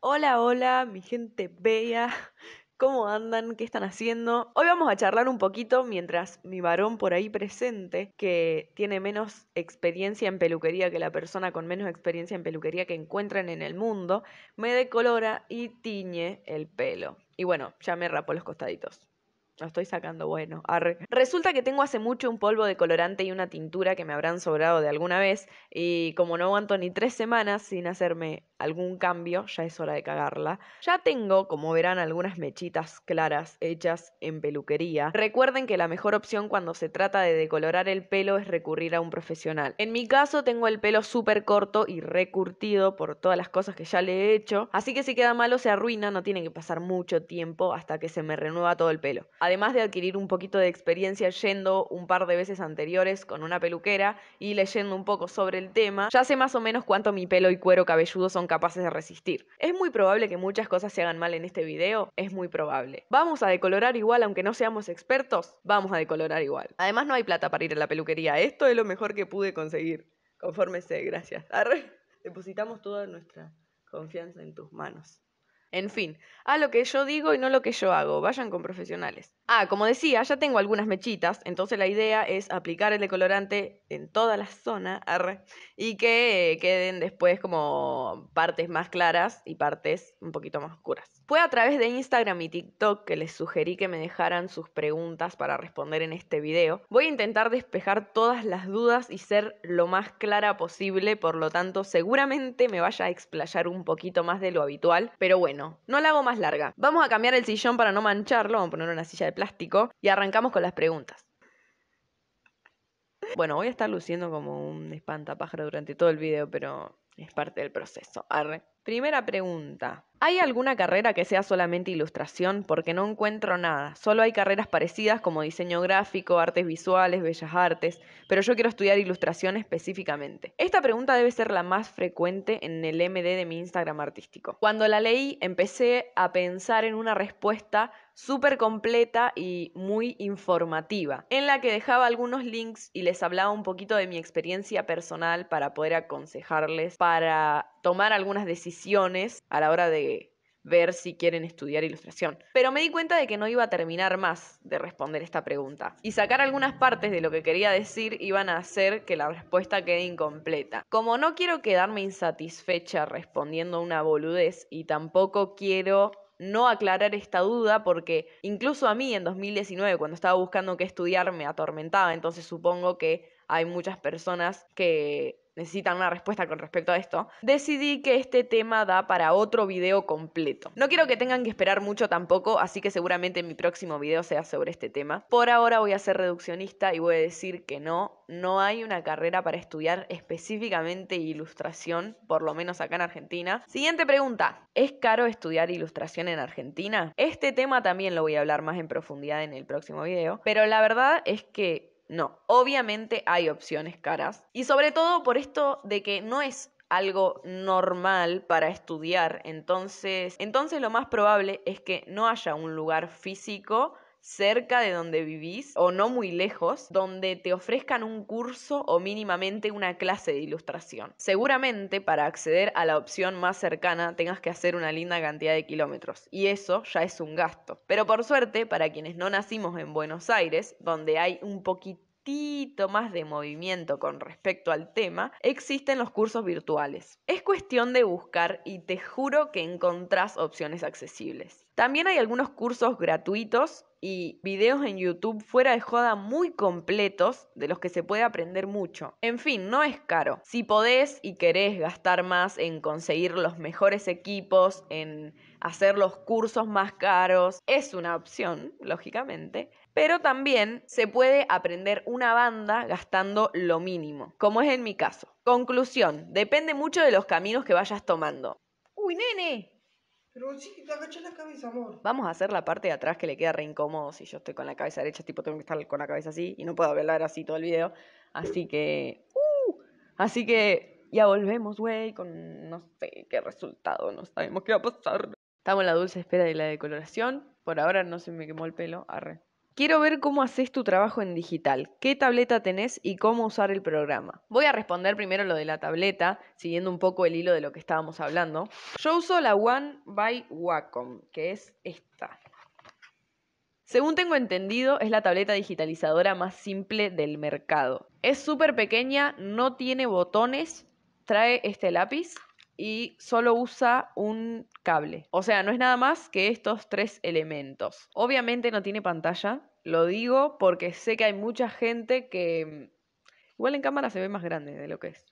Hola, hola, mi gente bella. ¿Cómo andan? ¿Qué están haciendo? Hoy vamos a charlar un poquito mientras mi varón por ahí presente, que tiene menos experiencia en peluquería que la persona con menos experiencia en peluquería que encuentran en el mundo, me decolora y tiñe el pelo. Y bueno, ya me rapo los costaditos. Lo estoy sacando bueno. Arre. Resulta que tengo hace mucho un polvo de colorante y una tintura que me habrán sobrado de alguna vez. Y como no aguanto ni tres semanas sin hacerme algún cambio, ya es hora de cagarla. Ya tengo, como verán, algunas mechitas claras hechas en peluquería. Recuerden que la mejor opción cuando se trata de decolorar el pelo es recurrir a un profesional. En mi caso tengo el pelo súper corto y recurtido por todas las cosas que ya le he hecho. Así que si queda malo se arruina, no tiene que pasar mucho tiempo hasta que se me renueva todo el pelo además de adquirir un poquito de experiencia yendo un par de veces anteriores con una peluquera y leyendo un poco sobre el tema, ya sé más o menos cuánto mi pelo y cuero cabelludo son capaces de resistir. Es muy probable que muchas cosas se hagan mal en este video, es muy probable. Vamos a decolorar igual, aunque no seamos expertos, vamos a decolorar igual. Además no hay plata para ir a la peluquería, esto es lo mejor que pude conseguir. conforme sé, gracias. Arre. Depositamos toda nuestra confianza en tus manos. En fin, a lo que yo digo y no lo que yo hago, vayan con profesionales. Ah, como decía, ya tengo algunas mechitas, entonces la idea es aplicar el decolorante en toda la zona y que eh, queden después como partes más claras y partes un poquito más oscuras. Fue a través de Instagram y TikTok que les sugerí que me dejaran sus preguntas para responder en este video. Voy a intentar despejar todas las dudas y ser lo más clara posible, por lo tanto seguramente me vaya a explayar un poquito más de lo habitual, pero bueno. No la hago más larga. Vamos a cambiar el sillón para no mancharlo, vamos a poner una silla de plástico y arrancamos con las preguntas. Bueno, voy a estar luciendo como un espantapájaro durante todo el video, pero es parte del proceso. Arre. Primera pregunta. ¿Hay alguna carrera que sea solamente ilustración? Porque no encuentro nada. Solo hay carreras parecidas como diseño gráfico, artes visuales, bellas artes, pero yo quiero estudiar ilustración específicamente. Esta pregunta debe ser la más frecuente en el MD de mi Instagram artístico. Cuando la leí empecé a pensar en una respuesta súper completa y muy informativa, en la que dejaba algunos links y les hablaba un poquito de mi experiencia personal para poder aconsejarles, para tomar algunas decisiones a la hora de ver si quieren estudiar ilustración. Pero me di cuenta de que no iba a terminar más de responder esta pregunta. Y sacar algunas partes de lo que quería decir iban a hacer que la respuesta quede incompleta. Como no quiero quedarme insatisfecha respondiendo una boludez y tampoco quiero no aclarar esta duda porque incluso a mí en 2019 cuando estaba buscando qué estudiar me atormentaba, entonces supongo que hay muchas personas que necesitan una respuesta con respecto a esto, decidí que este tema da para otro video completo. No quiero que tengan que esperar mucho tampoco, así que seguramente mi próximo video sea sobre este tema. Por ahora voy a ser reduccionista y voy a decir que no, no hay una carrera para estudiar específicamente ilustración, por lo menos acá en Argentina. Siguiente pregunta, ¿es caro estudiar ilustración en Argentina? Este tema también lo voy a hablar más en profundidad en el próximo video, pero la verdad es que no, obviamente hay opciones caras. Y sobre todo por esto de que no es algo normal para estudiar. Entonces, entonces lo más probable es que no haya un lugar físico cerca de donde vivís o no muy lejos, donde te ofrezcan un curso o mínimamente una clase de ilustración. Seguramente para acceder a la opción más cercana tengas que hacer una linda cantidad de kilómetros y eso ya es un gasto. Pero por suerte, para quienes no nacimos en Buenos Aires, donde hay un poquitito más de movimiento con respecto al tema, existen los cursos virtuales. Es cuestión de buscar y te juro que encontrás opciones accesibles. También hay algunos cursos gratuitos y videos en YouTube fuera de joda muy completos de los que se puede aprender mucho. En fin, no es caro. Si podés y querés gastar más en conseguir los mejores equipos, en hacer los cursos más caros, es una opción, lógicamente. Pero también se puede aprender una banda gastando lo mínimo, como es en mi caso. Conclusión, depende mucho de los caminos que vayas tomando. ¡Uy, nene! la cabeza, amor. Vamos a hacer la parte de atrás que le queda re incómodo si yo estoy con la cabeza derecha, tipo tengo que estar con la cabeza así y no puedo hablar así todo el video. Así que. Uh, así que ya volvemos, güey, con no sé qué resultado, no sabemos qué va a pasar. Estamos en la dulce espera de la decoloración. Por ahora no se me quemó el pelo, arre. Quiero ver cómo haces tu trabajo en digital, qué tableta tenés y cómo usar el programa. Voy a responder primero lo de la tableta, siguiendo un poco el hilo de lo que estábamos hablando. Yo uso la One by Wacom, que es esta. Según tengo entendido, es la tableta digitalizadora más simple del mercado. Es súper pequeña, no tiene botones, trae este lápiz y solo usa un cable. O sea, no es nada más que estos tres elementos. Obviamente no tiene pantalla, lo digo porque sé que hay mucha gente que... Mm, igual en cámara se ve más grande de lo que es.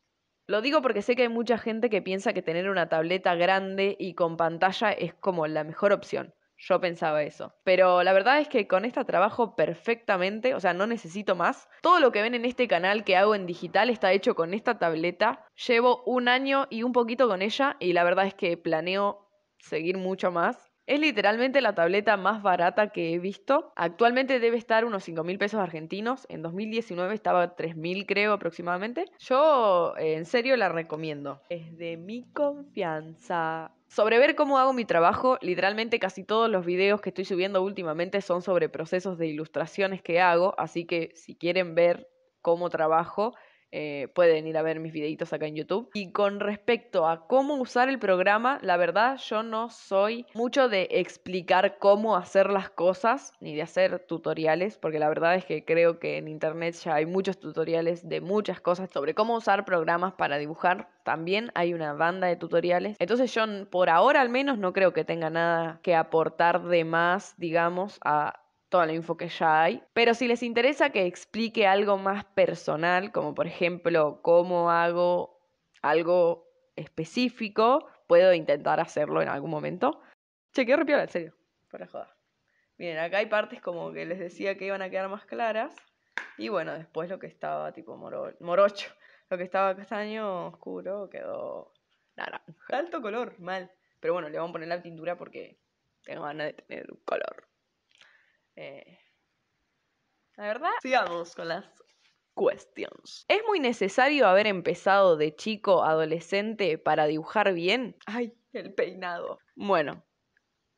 Lo digo porque sé que hay mucha gente que piensa que tener una tableta grande y con pantalla es como la mejor opción. Yo pensaba eso. Pero la verdad es que con esta trabajo perfectamente, o sea, no necesito más. Todo lo que ven en este canal que hago en digital está hecho con esta tableta. Llevo un año y un poquito con ella y la verdad es que planeo seguir mucho más. Es literalmente la tableta más barata que he visto. Actualmente debe estar unos 5 mil pesos argentinos. En 2019 estaba 3 mil, creo, aproximadamente. Yo eh, en serio la recomiendo. Es de mi confianza. Sobre ver cómo hago mi trabajo, literalmente casi todos los videos que estoy subiendo últimamente son sobre procesos de ilustraciones que hago, así que si quieren ver cómo trabajo, eh, pueden ir a ver mis videitos acá en YouTube. Y con respecto a cómo usar el programa, la verdad yo no soy mucho de explicar cómo hacer las cosas, ni de hacer tutoriales, porque la verdad es que creo que en Internet ya hay muchos tutoriales de muchas cosas sobre cómo usar programas para dibujar. También hay una banda de tutoriales. Entonces yo por ahora al menos no creo que tenga nada que aportar de más, digamos, a toda la info que ya hay. Pero si les interesa que explique algo más personal, como por ejemplo cómo hago algo específico, puedo intentar hacerlo en algún momento. Che, qué repiola, en serio, para joder. Miren, acá hay partes como que les decía que iban a quedar más claras. Y bueno, después lo que estaba tipo morocho, lo que estaba castaño oscuro quedó naranja. Alto color, mal. Pero bueno, le vamos a poner la tintura porque tengo ganas de tener un color. Eh, la verdad, sigamos con las cuestiones. ¿Es muy necesario haber empezado de chico, adolescente, para dibujar bien? Ay, el peinado. Bueno,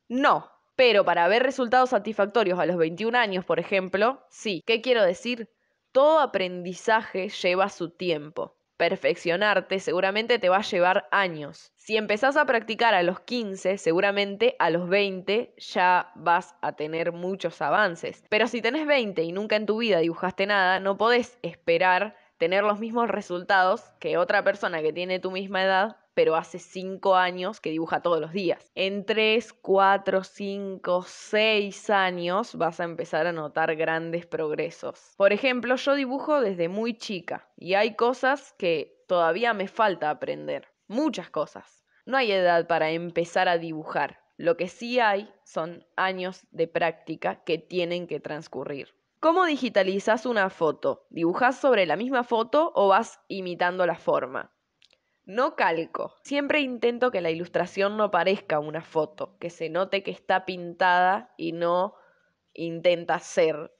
no. Pero para ver resultados satisfactorios a los 21 años, por ejemplo, sí. ¿Qué quiero decir? Todo aprendizaje lleva su tiempo perfeccionarte seguramente te va a llevar años. Si empezás a practicar a los 15, seguramente a los 20 ya vas a tener muchos avances. Pero si tenés 20 y nunca en tu vida dibujaste nada, no podés esperar tener los mismos resultados que otra persona que tiene tu misma edad pero hace cinco años que dibuja todos los días. En tres, cuatro, cinco, seis años vas a empezar a notar grandes progresos. Por ejemplo, yo dibujo desde muy chica y hay cosas que todavía me falta aprender. Muchas cosas. No hay edad para empezar a dibujar. Lo que sí hay son años de práctica que tienen que transcurrir. ¿Cómo digitalizas una foto? ¿Dibujas sobre la misma foto o vas imitando la forma? No calco. Siempre intento que la ilustración no parezca una foto, que se note que está pintada y no intenta ser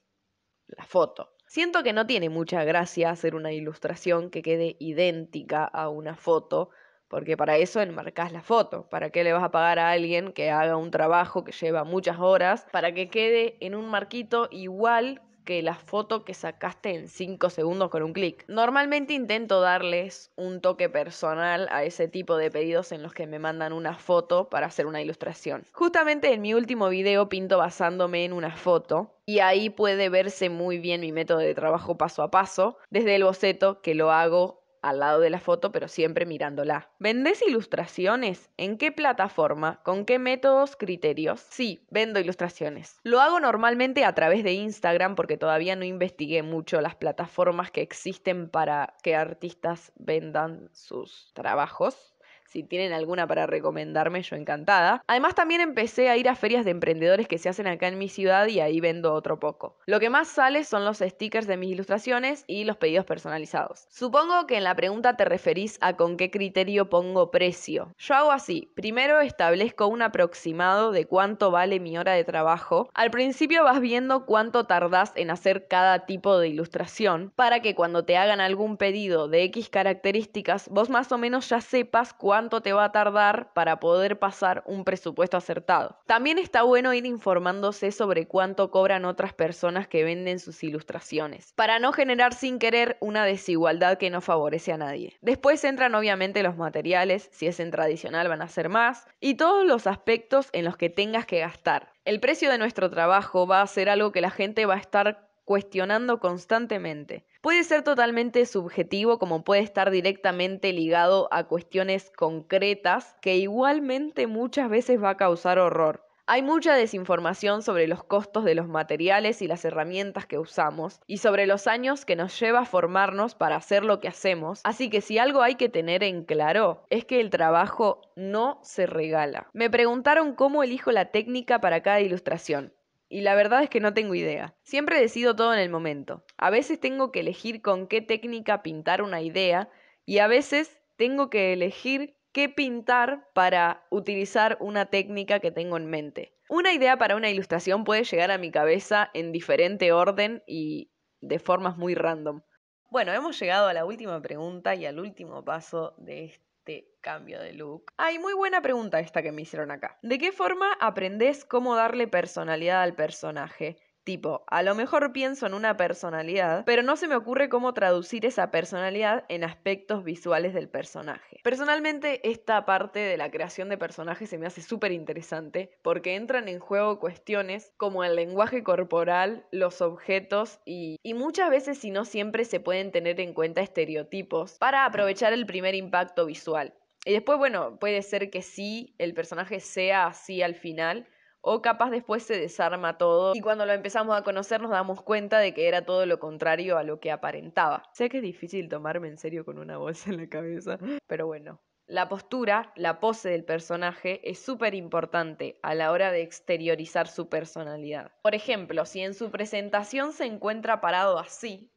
la foto. Siento que no tiene mucha gracia hacer una ilustración que quede idéntica a una foto, porque para eso enmarcas la foto. ¿Para qué le vas a pagar a alguien que haga un trabajo que lleva muchas horas para que quede en un marquito igual que la foto que sacaste en 5 segundos con un clic. Normalmente intento darles un toque personal a ese tipo de pedidos en los que me mandan una foto para hacer una ilustración. Justamente en mi último video pinto basándome en una foto y ahí puede verse muy bien mi método de trabajo paso a paso, desde el boceto que lo hago al lado de la foto, pero siempre mirándola. Vendes ilustraciones? ¿En qué plataforma? ¿Con qué métodos, criterios? Sí, vendo ilustraciones. Lo hago normalmente a través de Instagram porque todavía no investigué mucho las plataformas que existen para que artistas vendan sus trabajos. Si tienen alguna para recomendarme, yo encantada. Además, también empecé a ir a ferias de emprendedores que se hacen acá en mi ciudad y ahí vendo otro poco. Lo que más sale son los stickers de mis ilustraciones y los pedidos personalizados. Supongo que en la pregunta te referís a con qué criterio pongo precio. Yo hago así. Primero establezco un aproximado de cuánto vale mi hora de trabajo. Al principio vas viendo cuánto tardás en hacer cada tipo de ilustración para que cuando te hagan algún pedido de X características, vos más o menos ya sepas cuánto cuánto te va a tardar para poder pasar un presupuesto acertado. También está bueno ir informándose sobre cuánto cobran otras personas que venden sus ilustraciones, para no generar sin querer una desigualdad que no favorece a nadie. Después entran obviamente los materiales, si es en tradicional van a ser más, y todos los aspectos en los que tengas que gastar. El precio de nuestro trabajo va a ser algo que la gente va a estar cuestionando constantemente puede ser totalmente subjetivo como puede estar directamente ligado a cuestiones concretas que igualmente muchas veces va a causar horror. Hay mucha desinformación sobre los costos de los materiales y las herramientas que usamos y sobre los años que nos lleva formarnos para hacer lo que hacemos, así que si algo hay que tener en claro es que el trabajo no se regala. Me preguntaron cómo elijo la técnica para cada ilustración. Y la verdad es que no tengo idea. Siempre decido todo en el momento. A veces tengo que elegir con qué técnica pintar una idea y a veces tengo que elegir qué pintar para utilizar una técnica que tengo en mente. Una idea para una ilustración puede llegar a mi cabeza en diferente orden y de formas muy random. Bueno, hemos llegado a la última pregunta y al último paso de este. Este cambio de look? hay muy buena pregunta esta que me hicieron acá. ¿De qué forma aprendes cómo darle personalidad al personaje? Tipo, a lo mejor pienso en una personalidad, pero no se me ocurre cómo traducir esa personalidad en aspectos visuales del personaje. Personalmente, esta parte de la creación de personajes se me hace súper interesante porque entran en juego cuestiones como el lenguaje corporal, los objetos y, y muchas veces, si no siempre, se pueden tener en cuenta estereotipos para aprovechar el primer impacto visual. Y después, bueno, puede ser que sí, el personaje sea así al final, o capaz después se desarma todo y cuando lo empezamos a conocer nos damos cuenta de que era todo lo contrario a lo que aparentaba. Sé que es difícil tomarme en serio con una bolsa en la cabeza, pero bueno. La postura, la pose del personaje es súper importante a la hora de exteriorizar su personalidad. Por ejemplo, si en su presentación se encuentra parado así,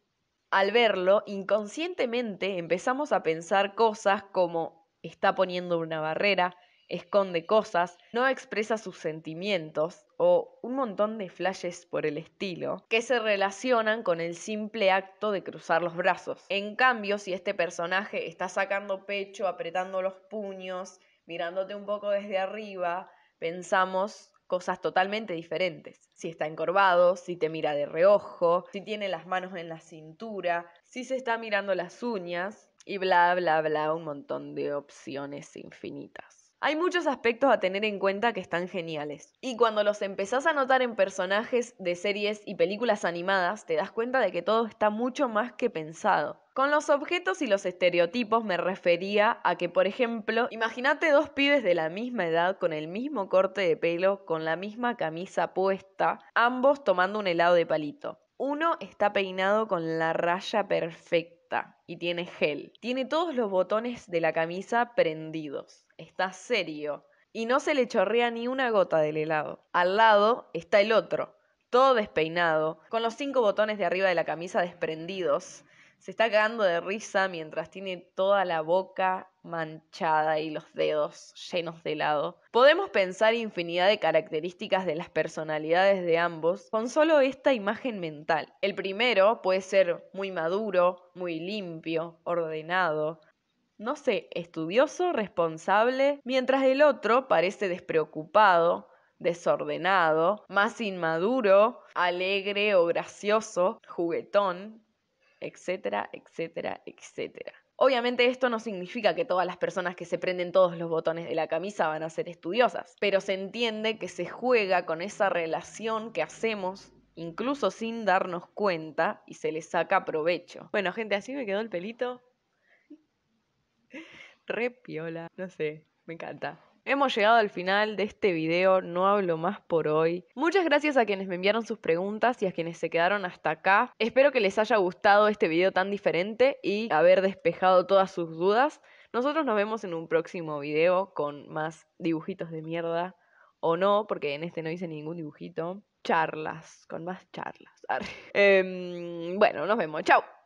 al verlo, inconscientemente empezamos a pensar cosas como está poniendo una barrera, esconde cosas, no expresa sus sentimientos o un montón de flashes por el estilo que se relacionan con el simple acto de cruzar los brazos. En cambio, si este personaje está sacando pecho, apretando los puños, mirándote un poco desde arriba, pensamos cosas totalmente diferentes. Si está encorvado, si te mira de reojo, si tiene las manos en la cintura, si se está mirando las uñas y bla, bla, bla, un montón de opciones infinitas. Hay muchos aspectos a tener en cuenta que están geniales. Y cuando los empezás a notar en personajes de series y películas animadas, te das cuenta de que todo está mucho más que pensado. Con los objetos y los estereotipos me refería a que, por ejemplo, imagínate dos pibes de la misma edad, con el mismo corte de pelo, con la misma camisa puesta, ambos tomando un helado de palito. Uno está peinado con la raya perfecta y tiene gel. Tiene todos los botones de la camisa prendidos está serio. Y no se le chorrea ni una gota del helado. Al lado está el otro, todo despeinado, con los cinco botones de arriba de la camisa desprendidos. Se está cagando de risa mientras tiene toda la boca manchada y los dedos llenos de helado. Podemos pensar infinidad de características de las personalidades de ambos con solo esta imagen mental. El primero puede ser muy maduro, muy limpio, ordenado, no sé, estudioso, responsable, mientras el otro parece despreocupado, desordenado, más inmaduro, alegre o gracioso, juguetón, etcétera, etcétera, etcétera. Obviamente esto no significa que todas las personas que se prenden todos los botones de la camisa van a ser estudiosas, pero se entiende que se juega con esa relación que hacemos incluso sin darnos cuenta y se le saca provecho. Bueno, gente, así me quedó el pelito re piola. No sé, me encanta. Hemos llegado al final de este video, no hablo más por hoy. Muchas gracias a quienes me enviaron sus preguntas y a quienes se quedaron hasta acá. Espero que les haya gustado este video tan diferente y haber despejado todas sus dudas. Nosotros nos vemos en un próximo video con más dibujitos de mierda o no, porque en este no hice ningún dibujito. Charlas, con más charlas. Em, bueno, nos vemos. Chao.